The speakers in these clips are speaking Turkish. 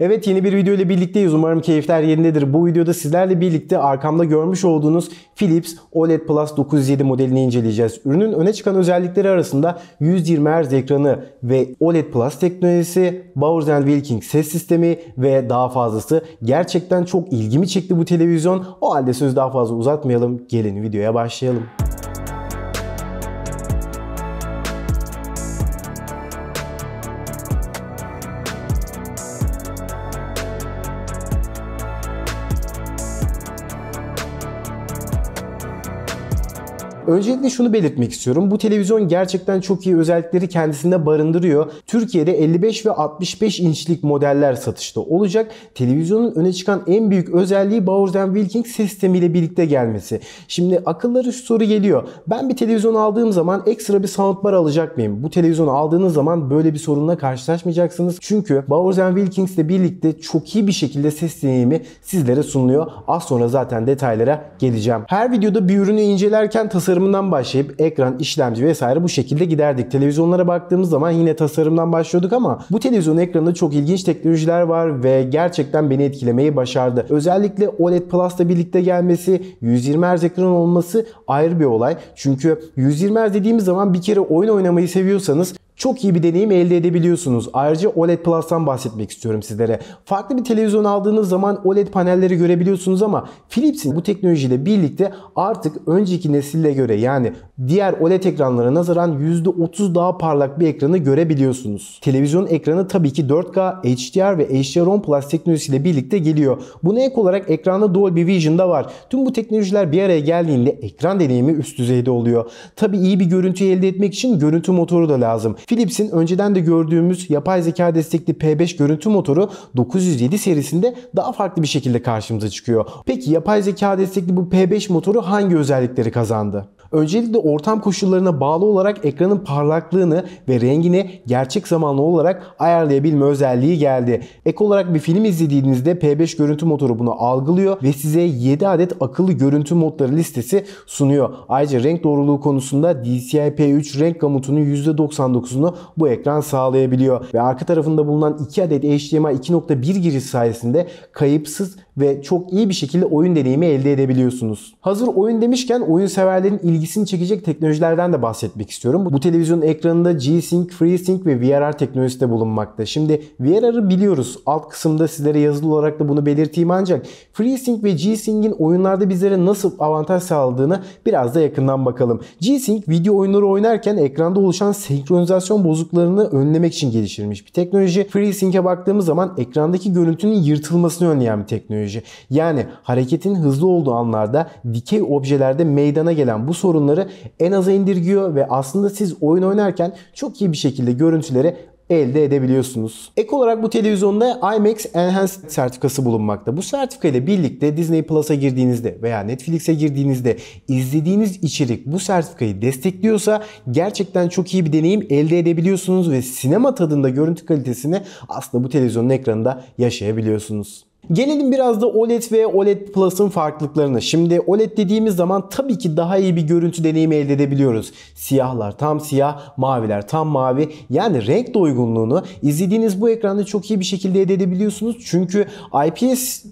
Evet yeni bir video ile birlikteyiz. Umarım keyifler yerindedir. Bu videoda sizlerle birlikte arkamda görmüş olduğunuz Philips OLED Plus 907 modelini inceleyeceğiz. Ürünün öne çıkan özellikleri arasında 120 Hz ekranı ve OLED Plus teknolojisi, Bowers Wilkins ses sistemi ve daha fazlası. Gerçekten çok ilgimi çekti bu televizyon. O halde sözü daha fazla uzatmayalım. Gelin videoya başlayalım. Öncelikle şunu belirtmek istiyorum. Bu televizyon gerçekten çok iyi özellikleri kendisinde barındırıyor. Türkiye'de 55 ve 65 inçlik modeller satışta olacak. Televizyonun öne çıkan en büyük özelliği Bowers Wilkins sistemiyle birlikte gelmesi. Şimdi akılları şu soru geliyor. Ben bir televizyon aldığım zaman ekstra bir soundbar alacak mıyım? Bu televizyonu aldığınız zaman böyle bir sorunla karşılaşmayacaksınız. Çünkü Bowers Wilkins ile birlikte çok iyi bir şekilde ses deneyimi sizlere sunuluyor. Az sonra zaten detaylara geleceğim. Her videoda bir ürünü incelerken tasarım tasarımından başlayıp ekran, işlemci vesaire bu şekilde giderdik. Televizyonlara baktığımız zaman yine tasarımdan başlıyorduk ama bu televizyon ekranında çok ilginç teknolojiler var ve gerçekten beni etkilemeyi başardı. Özellikle OLED Plus'la birlikte gelmesi, 120 Hz ekran olması ayrı bir olay. Çünkü 120 Hz dediğimiz zaman bir kere oyun oynamayı seviyorsanız çok iyi bir deneyim elde edebiliyorsunuz. Ayrıca OLED Plus'tan bahsetmek istiyorum sizlere. Farklı bir televizyon aldığınız zaman OLED panelleri görebiliyorsunuz ama Philips'in bu teknolojiyle birlikte artık önceki nesille göre yani diğer OLED ekranlara nazaran %30 daha parlak bir ekranı görebiliyorsunuz. Televizyon ekranı tabii ki 4K, HDR ve HDR10 Plus teknolojisiyle birlikte geliyor. Buna ek olarak ekranda Dolby da var. Tüm bu teknolojiler bir araya geldiğinde ekran deneyimi üst düzeyde oluyor. Tabii iyi bir görüntü elde etmek için görüntü motoru da lazım. Philips'in önceden de gördüğümüz yapay zeka destekli P5 görüntü motoru 907 serisinde daha farklı bir şekilde karşımıza çıkıyor. Peki yapay zeka destekli bu P5 motoru hangi özellikleri kazandı? Öncelikle ortam koşullarına bağlı olarak ekranın parlaklığını ve rengini gerçek zamanlı olarak ayarlayabilme özelliği geldi. Ek olarak bir film izlediğinizde P5 görüntü motoru bunu algılıyor ve size 7 adet akıllı görüntü modları listesi sunuyor. Ayrıca renk doğruluğu konusunda DCI-P3 renk gamutunun %99'unu bu ekran sağlayabiliyor ve arka tarafında bulunan 2 adet HDMI 2.1 giriş sayesinde kayıpsız ve çok iyi bir şekilde oyun deneyimi elde edebiliyorsunuz. Hazır oyun demişken oyun severlerin ilgi ilgisini çekecek teknolojilerden de bahsetmek istiyorum. Bu televizyonun ekranında G-Sync, FreeSync ve VRR teknolojisi de bulunmakta. Şimdi VRR'ı biliyoruz. Alt kısımda sizlere yazılı olarak da bunu belirteyim ancak FreeSync ve G-Sync'in oyunlarda bizlere nasıl avantaj sağladığını biraz da yakından bakalım. G-Sync video oyunları oynarken ekranda oluşan senkronizasyon bozukluklarını önlemek için geliştirilmiş bir teknoloji. FreeSync'e baktığımız zaman ekrandaki görüntünün yırtılmasını önleyen bir teknoloji. Yani hareketin hızlı olduğu anlarda dikey objelerde meydana gelen bu sorun sorunları en aza indirgiyor ve aslında siz oyun oynarken çok iyi bir şekilde görüntüleri elde edebiliyorsunuz. Ek olarak bu televizyonda IMAX Enhanced sertifikası bulunmakta. Bu sertifika ile birlikte Disney Plus'a girdiğinizde veya Netflix'e girdiğinizde izlediğiniz içerik bu sertifikayı destekliyorsa gerçekten çok iyi bir deneyim elde edebiliyorsunuz ve sinema tadında görüntü kalitesini aslında bu televizyonun ekranında yaşayabiliyorsunuz. Gelelim biraz da OLED ve OLED Plus'ın farklılıklarına. Şimdi OLED dediğimiz zaman tabii ki daha iyi bir görüntü deneyimi elde edebiliyoruz. Siyahlar tam siyah, maviler tam mavi. Yani renk doygunluğunu izlediğiniz bu ekranda çok iyi bir şekilde elde edebiliyorsunuz. Çünkü IPS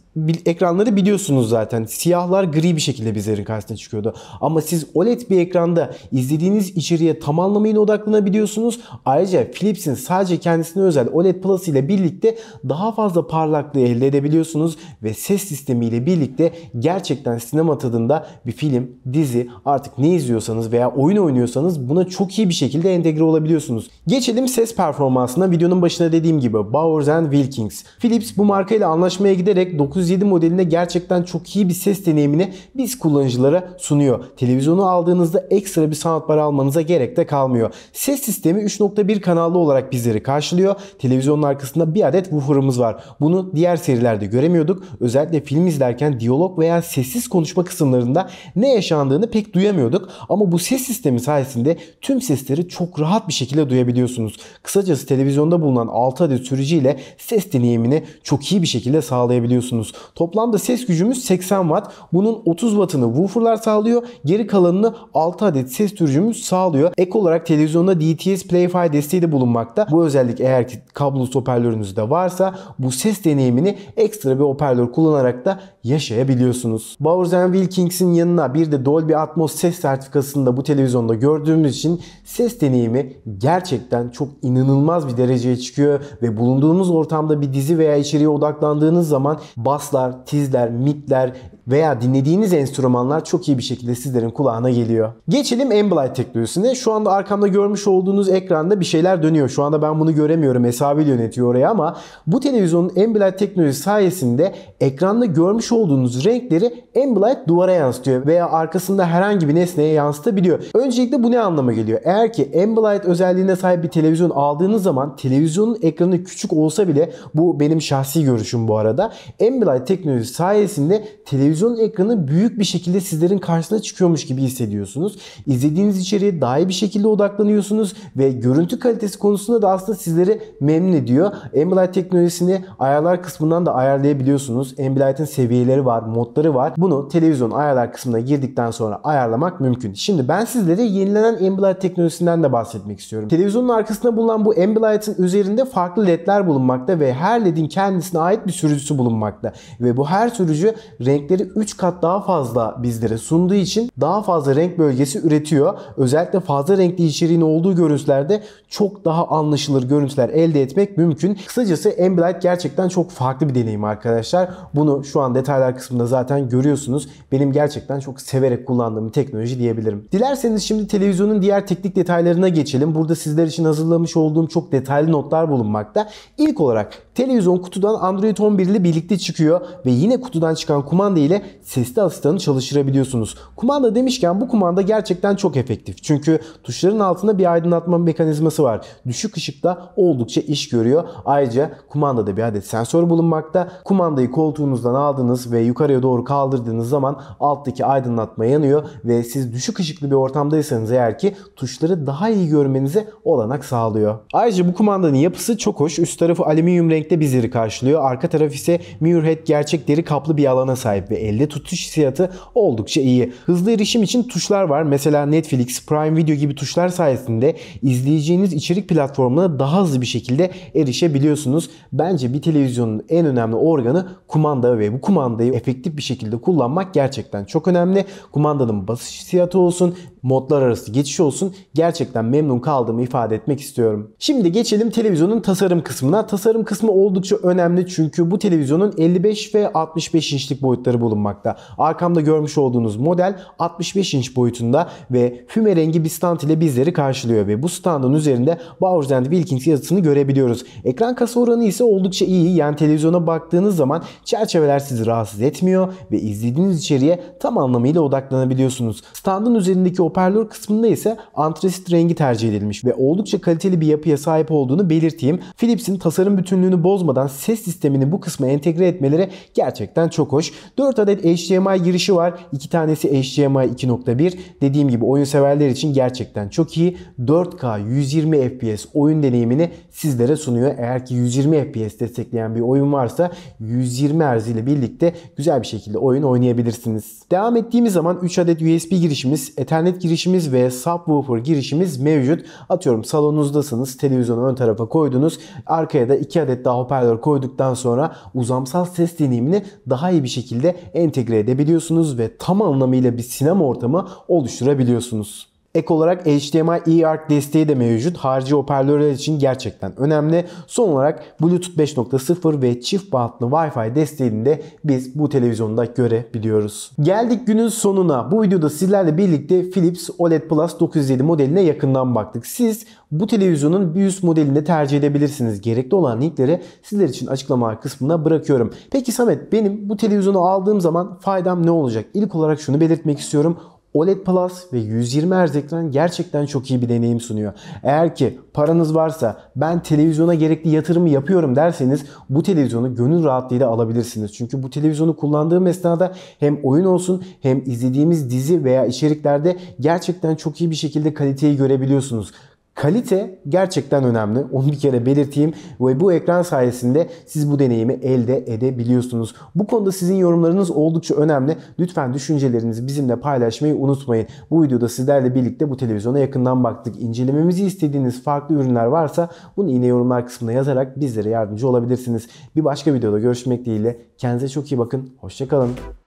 ekranları biliyorsunuz zaten. Siyahlar gri bir şekilde bizlerin karşısına çıkıyordu. Ama siz OLED bir ekranda izlediğiniz içeriye tam anlamıyla odaklanabiliyorsunuz. Ayrıca Philips'in sadece kendisine özel OLED Plus ile birlikte daha fazla parlaklığı elde edebiliyorsunuz ve ses sistemi ile birlikte gerçekten sinema tadında bir film, dizi artık ne izliyorsanız veya oyun oynuyorsanız buna çok iyi bir şekilde entegre olabiliyorsunuz. Geçelim ses performansına. Videonun başında dediğim gibi Bowers Wilkins. Philips bu markayla anlaşmaya giderek 9 907 modelinde gerçekten çok iyi bir ses deneyimini biz kullanıcılara sunuyor. Televizyonu aldığınızda ekstra bir soundbar almanıza gerek de kalmıyor. Ses sistemi 3.1 kanallı olarak bizleri karşılıyor. Televizyonun arkasında bir adet woofer'ımız var. Bunu diğer serilerde göremiyorduk. Özellikle film izlerken diyalog veya sessiz konuşma kısımlarında ne yaşandığını pek duyamıyorduk. Ama bu ses sistemi sayesinde tüm sesleri çok rahat bir şekilde duyabiliyorsunuz. Kısacası televizyonda bulunan 6 adet sürücü ile ses deneyimini çok iyi bir şekilde sağlayabiliyorsunuz görüyorsunuz. Toplamda ses gücümüz 80 watt. Bunun 30 wattını wooferlar sağlıyor. Geri kalanını 6 adet ses türcümüz sağlıyor. Ek olarak televizyonda DTS Play-Fi desteği de bulunmakta. Bu özellik eğer ki kablosuz hoparlörünüz varsa bu ses deneyimini ekstra bir hoparlör kullanarak da yaşayabiliyorsunuz. Bowers Wilkins'in yanına bir de Dolby Atmos ses sertifikasını da bu televizyonda gördüğümüz için ses deneyimi gerçekten çok inanılmaz bir dereceye çıkıyor ve bulunduğunuz ortamda bir dizi veya içeriğe odaklandığınız zaman bas baslar, tizler, mitler, veya dinlediğiniz enstrümanlar çok iyi bir şekilde sizlerin kulağına geliyor. Geçelim Ambilight teknolojisine. Şu anda arkamda görmüş olduğunuz ekranda bir şeyler dönüyor. Şu anda ben bunu göremiyorum. Hesabı yönetiyor oraya ama bu televizyonun Ambilight teknolojisi sayesinde ekranda görmüş olduğunuz renkleri Ambilight duvara yansıtıyor veya arkasında herhangi bir nesneye yansıtabiliyor. Öncelikle bu ne anlama geliyor? Eğer ki Ambilight özelliğine sahip bir televizyon aldığınız zaman televizyonun ekranı küçük olsa bile bu benim şahsi görüşüm bu arada. Ambilight teknolojisi sayesinde televizyon televizyon ekranı büyük bir şekilde sizlerin karşısına çıkıyormuş gibi hissediyorsunuz. İzlediğiniz içeriğe daha bir şekilde odaklanıyorsunuz ve görüntü kalitesi konusunda da aslında sizleri memnun ediyor. Ambilight teknolojisini ayarlar kısmından da ayarlayabiliyorsunuz. Ambilight'in seviyeleri var, modları var. Bunu televizyon ayarlar kısmına girdikten sonra ayarlamak mümkün. Şimdi ben sizlere yenilenen Ambilight teknolojisinden de bahsetmek istiyorum. Televizyonun arkasında bulunan bu Ambilight'ın üzerinde farklı ledler bulunmakta ve her ledin kendisine ait bir sürücüsü bulunmakta. Ve bu her sürücü renkleri 3 kat daha fazla bizlere sunduğu için daha fazla renk bölgesi üretiyor. Özellikle fazla renkli içeriğin olduğu görüntülerde çok daha anlaşılır görüntüler elde etmek mümkün. Kısacası Ambilight gerçekten çok farklı bir deneyim arkadaşlar. Bunu şu an detaylar kısmında zaten görüyorsunuz. Benim gerçekten çok severek kullandığım bir teknoloji diyebilirim. Dilerseniz şimdi televizyonun diğer teknik detaylarına geçelim. Burada sizler için hazırlamış olduğum çok detaylı notlar bulunmakta. İlk olarak Televizyon kutudan Android 11 ile birlikte çıkıyor ve yine kutudan çıkan kumanda ile sesli asistanı çalıştırabiliyorsunuz. Kumanda demişken bu kumanda gerçekten çok efektif. Çünkü tuşların altında bir aydınlatma mekanizması var. Düşük ışıkta oldukça iş görüyor. Ayrıca kumandada bir adet sensör bulunmakta. Kumandayı koltuğunuzdan aldınız ve yukarıya doğru kaldırdığınız zaman alttaki aydınlatma yanıyor ve siz düşük ışıklı bir ortamdaysanız eğer ki tuşları daha iyi görmenize olanak sağlıyor. Ayrıca bu kumandanın yapısı çok hoş. Üst tarafı alüminyum renk yedekte bir zırh karşılıyor. Arka taraf ise Muirhead gerçek deri kaplı bir alana sahip ve elde tutuş hissiyatı oldukça iyi. Hızlı erişim için tuşlar var. Mesela Netflix, Prime Video gibi tuşlar sayesinde izleyeceğiniz içerik platformuna daha hızlı bir şekilde erişebiliyorsunuz. Bence bir televizyonun en önemli organı kumanda ve bu kumandayı efektif bir şekilde kullanmak gerçekten çok önemli. Kumandanın basış hissiyatı olsun, modlar arası geçiş olsun gerçekten memnun kaldığımı ifade etmek istiyorum. Şimdi geçelim televizyonun tasarım kısmına. Tasarım kısmı oldukça önemli çünkü bu televizyonun 55 ve 65 inçlik boyutları bulunmakta. Arkamda görmüş olduğunuz model 65 inç boyutunda ve füme rengi bir stand ile bizleri karşılıyor ve bu standın üzerinde Bowers Wilkins yazısını görebiliyoruz. Ekran kasa oranı ise oldukça iyi. Yani televizyona baktığınız zaman çerçeveler sizi rahatsız etmiyor ve izlediğiniz içeriye tam anlamıyla odaklanabiliyorsunuz. Standın üzerindeki hoparlör kısmında ise antresit rengi tercih edilmiş ve oldukça kaliteli bir yapıya sahip olduğunu belirteyim. Philips'in tasarım bütünlüğünü bozmadan ses sistemini bu kısma entegre etmeleri gerçekten çok hoş. 4 adet HDMI girişi var. 2 tanesi HDMI 2.1. Dediğim gibi oyun severler için gerçekten çok iyi. 4K 120 FPS oyun deneyimini sizlere sunuyor. Eğer ki 120 FPS destekleyen bir oyun varsa 120 Hz ile birlikte güzel bir şekilde oyun oynayabilirsiniz. Devam ettiğimiz zaman 3 adet USB girişimiz, Ethernet girişimiz ve subwoofer girişimiz mevcut. Atıyorum salonunuzdasınız, televizyonu ön tarafa koydunuz. Arkaya da 2 adet daha hoparlör koyduktan sonra uzamsal ses deneyimini daha iyi bir şekilde entegre edebiliyorsunuz ve tam anlamıyla bir sinema ortamı oluşturabiliyorsunuz. Ek olarak HDMI eARC desteği de mevcut. Harici hoparlörler için gerçekten önemli. Son olarak Bluetooth 5.0 ve çift bantlı Wi-Fi desteğini de biz bu televizyonda görebiliyoruz. Geldik günün sonuna. Bu videoda sizlerle birlikte Philips OLED Plus 907 modeline yakından baktık. Siz bu televizyonun bir üst modelini tercih edebilirsiniz. Gerekli olan linkleri sizler için açıklama kısmına bırakıyorum. Peki Samet benim bu televizyonu aldığım zaman faydam ne olacak? İlk olarak şunu belirtmek istiyorum. OLED Plus ve 120 Hz ekran gerçekten çok iyi bir deneyim sunuyor. Eğer ki paranız varsa ben televizyona gerekli yatırımı yapıyorum derseniz bu televizyonu gönül rahatlığıyla alabilirsiniz. Çünkü bu televizyonu kullandığım esnada hem oyun olsun hem izlediğimiz dizi veya içeriklerde gerçekten çok iyi bir şekilde kaliteyi görebiliyorsunuz. Kalite gerçekten önemli. Onu bir kere belirteyim ve bu ekran sayesinde siz bu deneyimi elde edebiliyorsunuz. Bu konuda sizin yorumlarınız oldukça önemli. Lütfen düşüncelerinizi bizimle paylaşmayı unutmayın. Bu videoda sizlerle birlikte bu televizyona yakından baktık. İncelememizi istediğiniz farklı ürünler varsa bunu yine yorumlar kısmına yazarak bizlere yardımcı olabilirsiniz. Bir başka videoda görüşmek dileğiyle. Kendinize çok iyi bakın. Hoşçakalın.